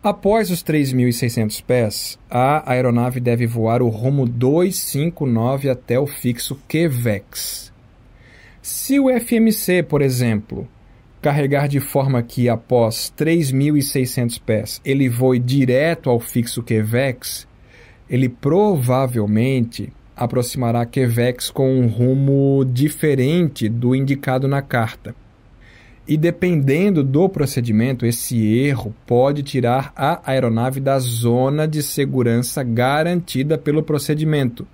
Após os 3.600 pés, a aeronave deve voar o rumo 259 até o fixo QVEX. Se o FMC, por exemplo, carregar de forma que após 3.600 pés ele voe direto ao fixo QVEX, ele provavelmente aproximará QVEX com um rumo diferente do indicado na carta. E dependendo do procedimento, esse erro pode tirar a aeronave da zona de segurança garantida pelo procedimento.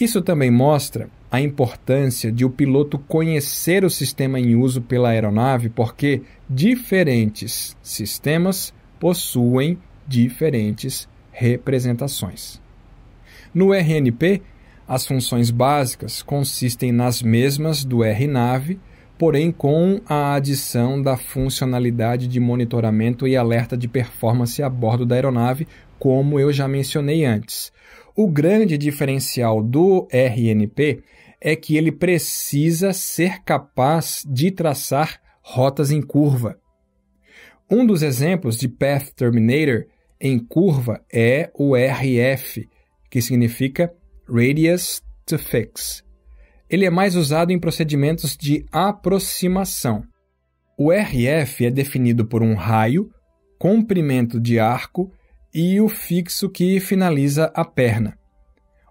Isso também mostra a importância de o piloto conhecer o sistema em uso pela aeronave, porque diferentes sistemas possuem diferentes representações. No RNP, as funções básicas consistem nas mesmas do RNAV porém com a adição da funcionalidade de monitoramento e alerta de performance a bordo da aeronave, como eu já mencionei antes. O grande diferencial do RNP é que ele precisa ser capaz de traçar rotas em curva. Um dos exemplos de Path Terminator em curva é o RF, que significa Radius to Fix, ele é mais usado em procedimentos de aproximação. O RF é definido por um raio, comprimento de arco e o fixo que finaliza a perna.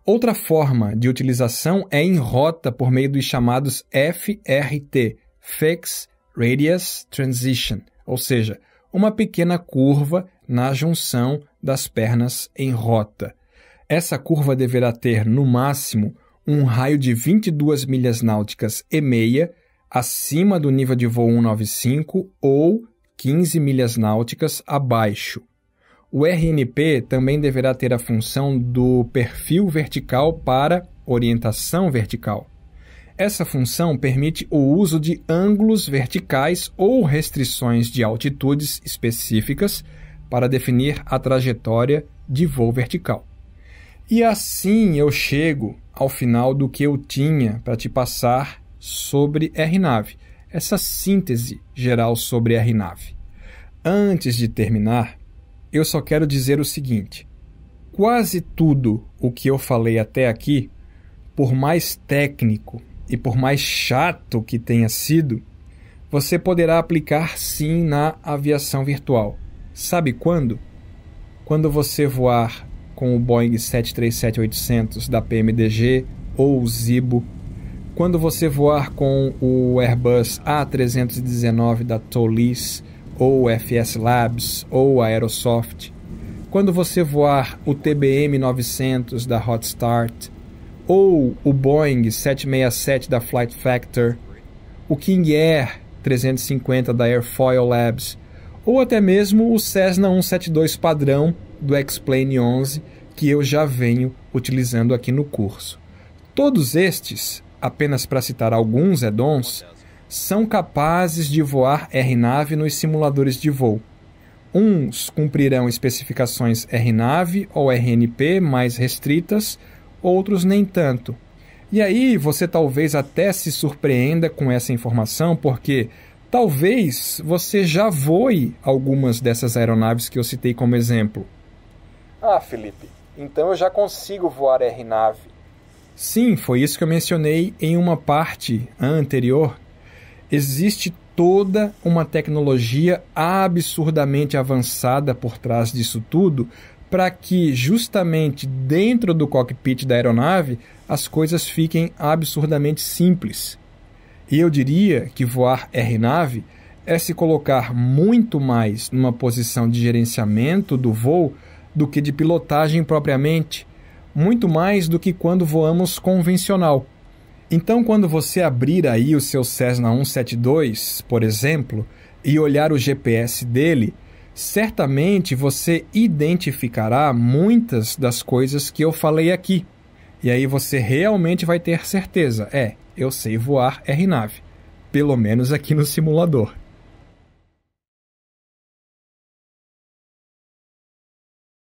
Outra forma de utilização é em rota por meio dos chamados FRT, Fix Radius Transition, ou seja, uma pequena curva na junção das pernas em rota. Essa curva deverá ter, no máximo, um raio de 22 milhas náuticas e meia acima do nível de voo 195 ou 15 milhas náuticas abaixo. O RNP também deverá ter a função do perfil vertical para orientação vertical. Essa função permite o uso de ângulos verticais ou restrições de altitudes específicas para definir a trajetória de voo vertical. E assim eu chego ao final do que eu tinha para te passar sobre RNAV, essa síntese geral sobre RNAV. Antes de terminar, eu só quero dizer o seguinte: quase tudo o que eu falei até aqui, por mais técnico e por mais chato que tenha sido, você poderá aplicar sim na aviação virtual. Sabe quando? Quando você voar com o Boeing 737-800 da PMDG ou o Zibo. Quando você voar com o Airbus A319 da Tolis ou FS Labs ou Aerosoft. Quando você voar o TBM 900 da Hot Start ou o Boeing 767 da Flight Factor, o King Air 350 da Airfoil Labs, ou até mesmo o Cessna 172 padrão do X-Plane 11 que eu já venho utilizando aqui no curso. Todos estes, apenas para citar alguns addons, são capazes de voar RNAV nos simuladores de voo. Uns cumprirão especificações RNAV ou RNP mais restritas, outros nem tanto. E aí você talvez até se surpreenda com essa informação, porque talvez você já voe algumas dessas aeronaves que eu citei como exemplo. Ah, Felipe, então eu já consigo voar r-nave. Sim, foi isso que eu mencionei em uma parte anterior. Existe toda uma tecnologia absurdamente avançada por trás disso tudo para que justamente dentro do cockpit da aeronave as coisas fiquem absurdamente simples. E eu diria que voar r-nave é se colocar muito mais numa posição de gerenciamento do voo do que de pilotagem propriamente, muito mais do que quando voamos convencional. Então, quando você abrir aí o seu Cessna 172, por exemplo, e olhar o GPS dele, certamente você identificará muitas das coisas que eu falei aqui. E aí você realmente vai ter certeza: é, eu sei voar RNAV, pelo menos aqui no simulador.